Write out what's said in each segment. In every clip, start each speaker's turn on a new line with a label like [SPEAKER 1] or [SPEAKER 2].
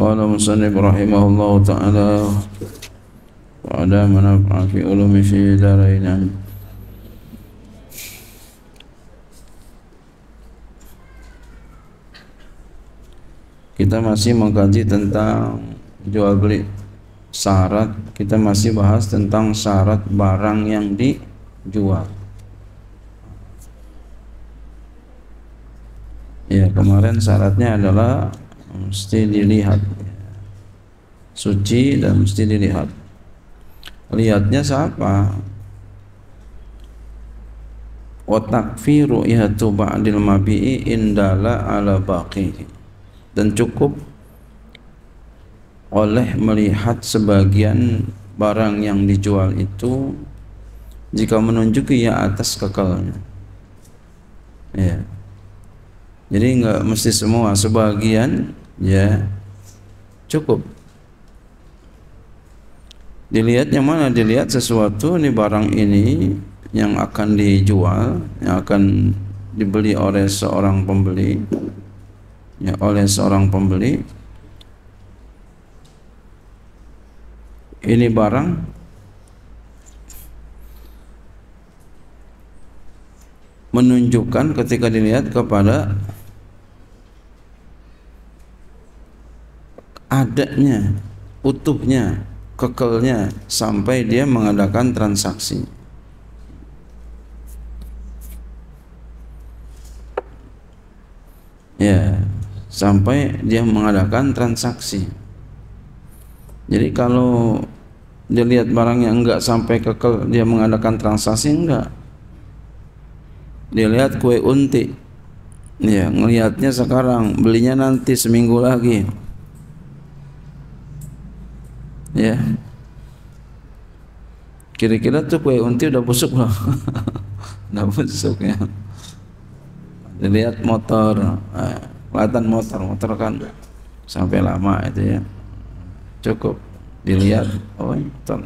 [SPEAKER 1] Qala musannif رحمه ta'ala Wa وعلى manaf'a fi ulumi fi kita masih mengkaji tentang jual beli syarat kita masih bahas tentang syarat barang yang dijual ya kemarin syaratnya adalah mesti dilihat suci dan mesti dilihat lihatnya siapa watakfiru ihatu ba'dil mabi'i indala ala baqi dan cukup oleh melihat sebagian barang yang dijual itu jika menunjuki ya atas kekalnya ya jadi nggak mesti semua sebagian ya cukup dilihat yang mana dilihat sesuatu ini barang ini yang akan dijual yang akan dibeli oleh seorang pembeli ya oleh seorang pembeli ini barang menunjukkan ketika dilihat kepada adanya, utuhnya, kekelnya sampai dia mengadakan transaksi. Ya, sampai dia mengadakan transaksi. Jadi kalau dia lihat barangnya enggak sampai kekel, dia mengadakan transaksi enggak. Dia lihat kue unti. Ya, ngelihatnya sekarang, belinya nanti seminggu lagi ya kira-kira tuh kue unti udah busuk loh udah busuk ya dilihat motor eh, kelihatan motor motor kan sampai lama itu ya cukup dilihat oh motor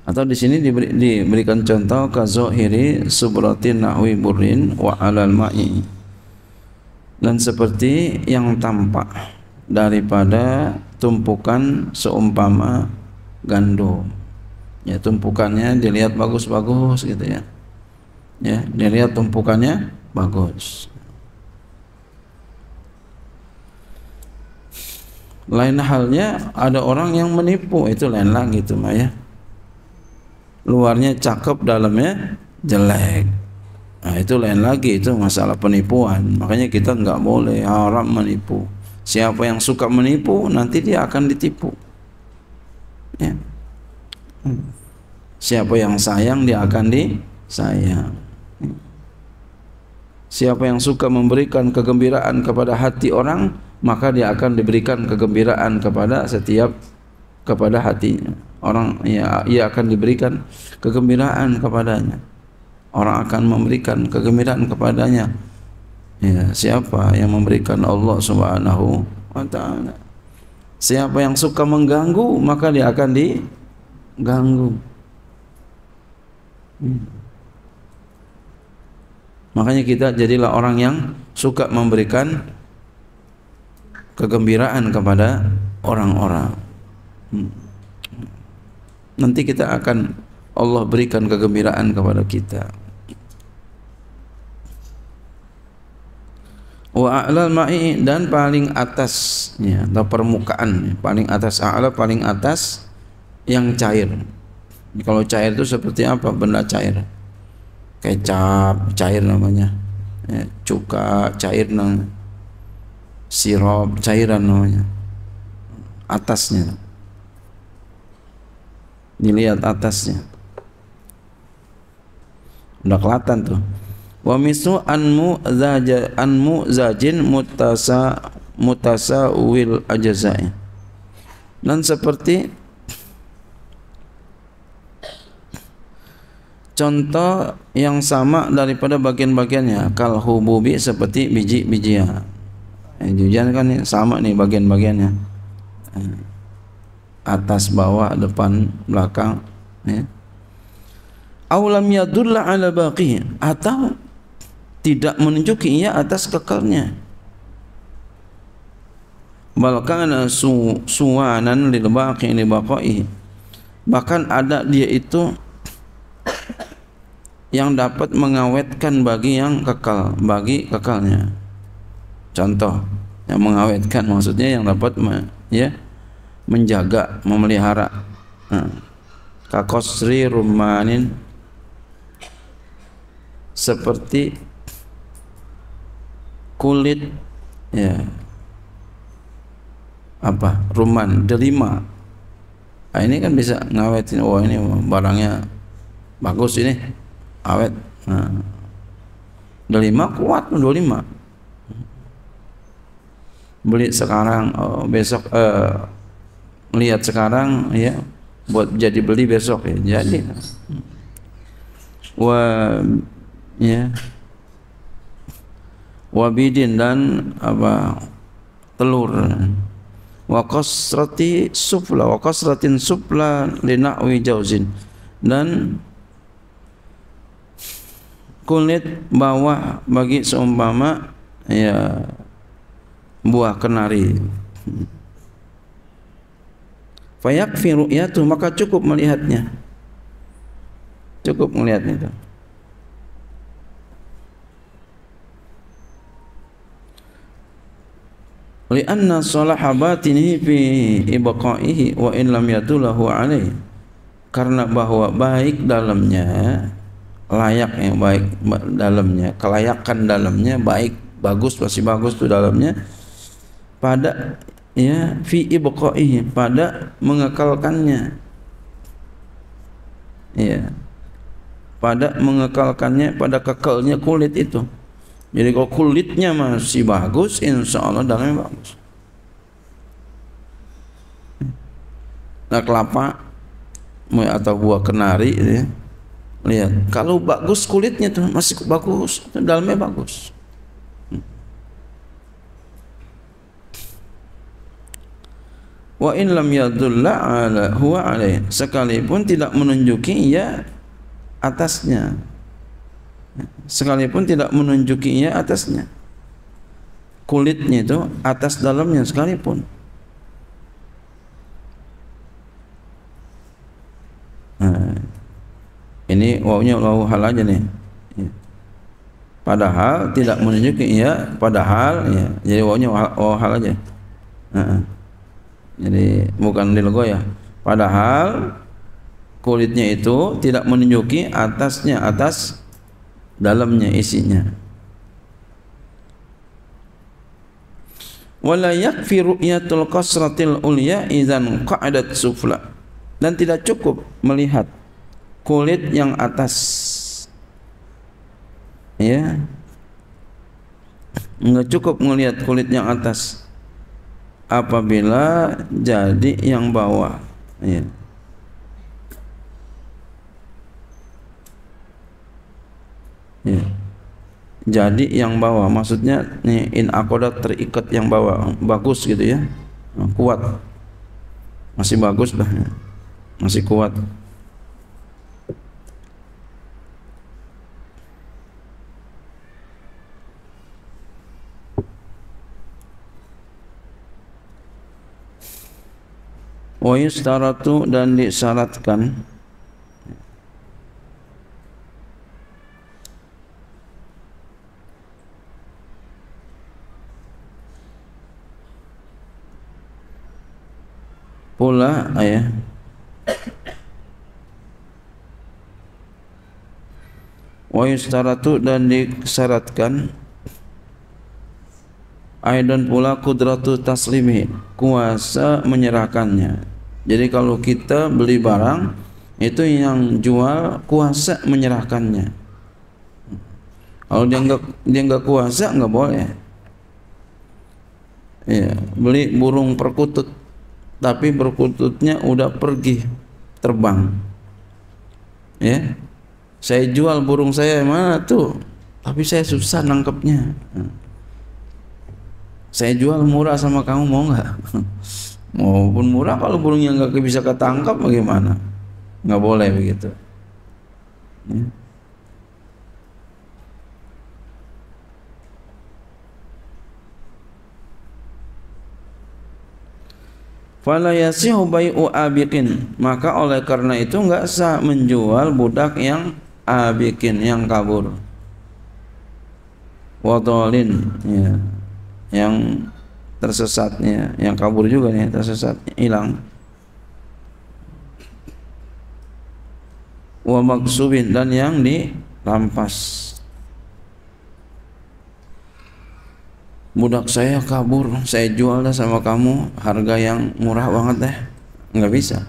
[SPEAKER 1] atau di sini diberi, diberikan contoh kazohiri subratin nahwi burin wa alal ma'i dan seperti yang tampak daripada tumpukan seumpama gandum ya tumpukannya dilihat bagus-bagus gitu ya ya dilihat tumpukannya bagus lain halnya ada orang yang menipu itu lain lagi itu mah ya luarnya cakep dalamnya jelek nah itu lain lagi itu masalah penipuan makanya kita nggak boleh haram menipu Siapa yang suka menipu nanti dia akan ditipu. Ya. Siapa yang sayang dia akan disayang. Siapa yang suka memberikan kegembiraan kepada hati orang, maka dia akan diberikan kegembiraan kepada setiap kepada hatinya. Orang ya ia akan diberikan kegembiraan kepadanya. Orang akan memberikan kegembiraan kepadanya ya, siapa yang memberikan Allah subhanahu wa ta'ala siapa yang suka mengganggu maka dia akan diganggu hmm. makanya kita jadilah orang yang suka memberikan kegembiraan kepada orang-orang hmm. nanti kita akan Allah berikan kegembiraan kepada kita. wa a'lal ma'i dan paling atasnya atau permukaan paling atas a'la paling atas yang cair kalau cair itu seperti apa benda cair kecap cair namanya ya, cuka cair namanya sirup cairan namanya atasnya dilihat atasnya udah kelihatan tuh wa mislu anmu zaja anmu zajin mutasa wil ajzai dan seperti contoh yang sama daripada bagian-bagiannya kal hububi seperti biji-bijian eh, jujian kan ya, sama nih bagian-bagiannya eh, atas bawah depan belakang ya. Aulam yadulla ala baqi atau tidak menunjuki ia atas kekalnya bal kana su suwanan lil baqi li baqaihi bahkan ada dia itu yang dapat mengawetkan bagi yang kekal bagi kekalnya contoh yang mengawetkan maksudnya yang dapat me, ya menjaga memelihara nah, hmm. kakosri rumanin seperti kulit ya apa ruman delima nah, ini kan bisa ngawetin oh ini barangnya bagus ini awet nah, delima kuat delima beli sekarang oh, besok eh, lihat sekarang ya buat jadi beli besok ya jadi wah ya wabidin dan apa telur wa qasrati sufla wa qasratin sufla linawi jauzin dan kulit bawah bagi seumpama ya buah kenari fayakfi ru'yatu maka cukup melihatnya cukup melihatnya itu li anna salaha batinihi fi ibaqaihi wa in lam yatulahu alaih karena bahwa baik dalamnya layak yang baik dalamnya kelayakan dalamnya baik bagus masih bagus tuh dalamnya pada ya fi ibqaihi pada mengekalkannya ya pada mengekalkannya pada kekalnya kulit itu Jadi kalau kulitnya masih bagus, insya Allah dalamnya bagus. Nah kelapa atau buah kenari, ya. lihat kalau bagus kulitnya tuh masih bagus, dalamnya bagus. Wa in lam yadulla ala huwa alaih. Sekalipun tidak menunjuki ya atasnya sekalipun tidak menunjukinya atasnya kulitnya itu atas dalamnya sekalipun nah, ini wawnya wawu hal aja nih ya. padahal tidak menunjuki ya padahal ya jadi wawnya wawu hal aja nah, jadi bukan dilgo ya padahal kulitnya itu tidak menunjuki atasnya atas dalamnya isinya wala yakfi ru'yatul qasratil ulya idzan qa'adat sufla dan tidak cukup melihat kulit yang atas ya enggak cukup melihat kulit yang atas apabila jadi yang bawah ya ya. jadi yang bawah, maksudnya ini in akoda terikat yang bawah bagus gitu ya kuat masih bagus lah ya. masih kuat wa yustaratu dan disyaratkan tuh dan disyaratkan Aidan pula kudratu taslimi kuasa menyerahkannya. Jadi kalau kita beli barang itu yang jual kuasa menyerahkannya. Kalau dia nggak dia nggak kuasa nggak boleh. Ya, beli burung perkutut tapi perkututnya udah pergi terbang. Ya, saya jual burung saya mana tuh tapi saya susah nangkepnya saya jual murah sama kamu mau nggak maupun murah kalau burungnya nggak bisa ketangkap bagaimana nggak boleh begitu ya. Fala bai'u Maka oleh karena itu nggak sah menjual budak yang abikin yang kabur watolin ya yang tersesatnya yang kabur juga nih tersesat hilang wa maksubin dan yang dirampas budak saya kabur saya jual dah sama kamu harga yang murah banget deh nggak bisa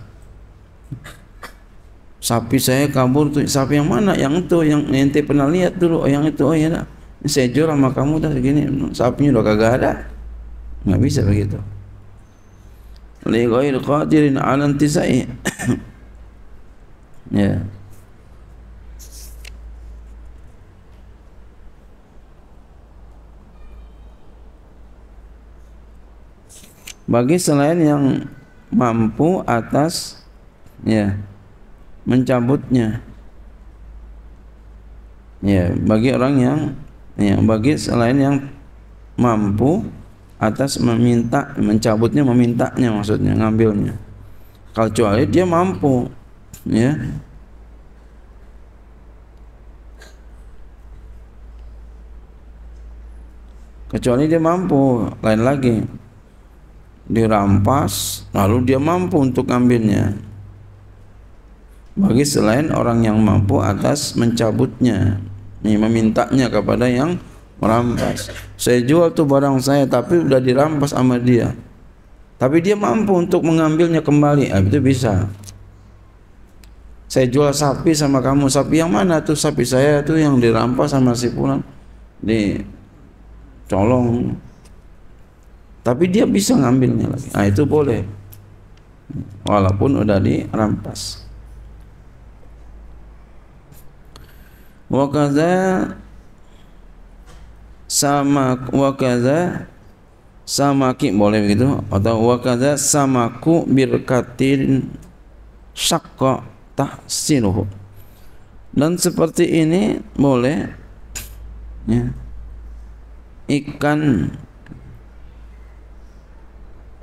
[SPEAKER 1] sapi saya kabur tu. sapi yang mana yang itu yang ente pernah lihat dulu oh, yang itu oh ya dah. saya jual sama kamu dah segini sapinya dah kagak ada nggak bisa begitu Lihat qadirin ala saya. Ya Bagi selain yang mampu atas ya yeah. mencabutnya ya bagi orang yang ya bagi selain yang mampu atas meminta mencabutnya memintanya maksudnya ngambilnya kalau kecuali dia mampu ya kecuali dia mampu lain lagi dirampas lalu dia mampu untuk ngambilnya bagi selain orang yang mampu atas mencabutnya ini memintanya kepada yang merampas saya jual tuh barang saya tapi udah dirampas sama dia tapi dia mampu untuk mengambilnya kembali ah, itu bisa saya jual sapi sama kamu sapi yang mana tuh sapi saya tuh yang dirampas sama si pulang di colong tapi dia bisa ngambilnya lagi nah itu boleh walaupun udah dirampas Wakaza sama Wakaza sama samaki boleh begitu atau Wakaza kaza samaku birkatin syakka tahsinuhu dan seperti ini boleh ya, ikan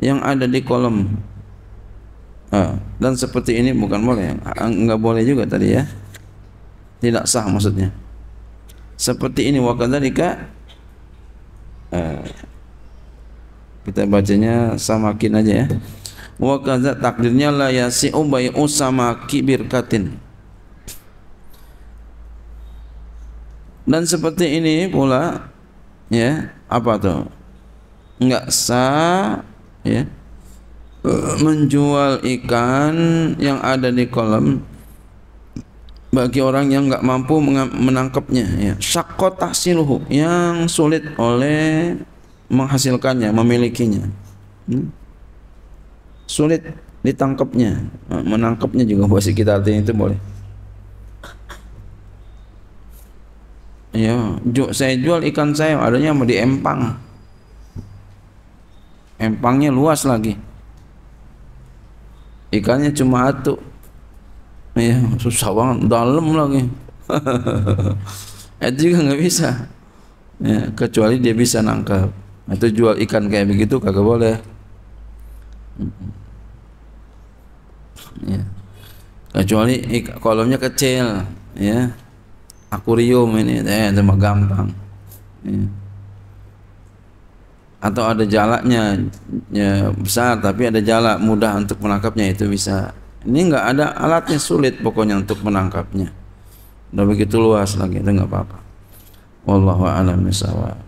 [SPEAKER 1] yang ada di kolam ah, dan seperti ini bukan boleh enggak boleh juga tadi ya tidak sah maksudnya seperti ini wakadzalika eh, kita bacanya samakin aja ya wakadzat takdirnya la yasi'u bai'u samaki birkatin dan seperti ini pula ya apa tuh enggak sah ya eh, menjual ikan yang ada di kolam bagi orang yang nggak mampu menangkapnya ya syakko siluhu yang sulit oleh menghasilkannya memilikinya hmm? sulit ditangkapnya eh, menangkapnya juga bahasa kita artinya itu boleh ya saya jual ikan saya adanya mau di empang empangnya luas lagi ikannya cuma satu ya susah banget dalam lagi itu juga nggak bisa ya, kecuali dia bisa nangkap nah, itu jual ikan kayak begitu kagak boleh ya. kecuali kolomnya kecil ya akuarium ini eh ya, cuma gampang ya. atau ada jalaknya ya, besar tapi ada jalak mudah untuk menangkapnya itu bisa ini nggak ada alatnya sulit pokoknya untuk menangkapnya. Udah begitu luas lagi, itu nggak apa-apa. Wallahu a'lam bishawab.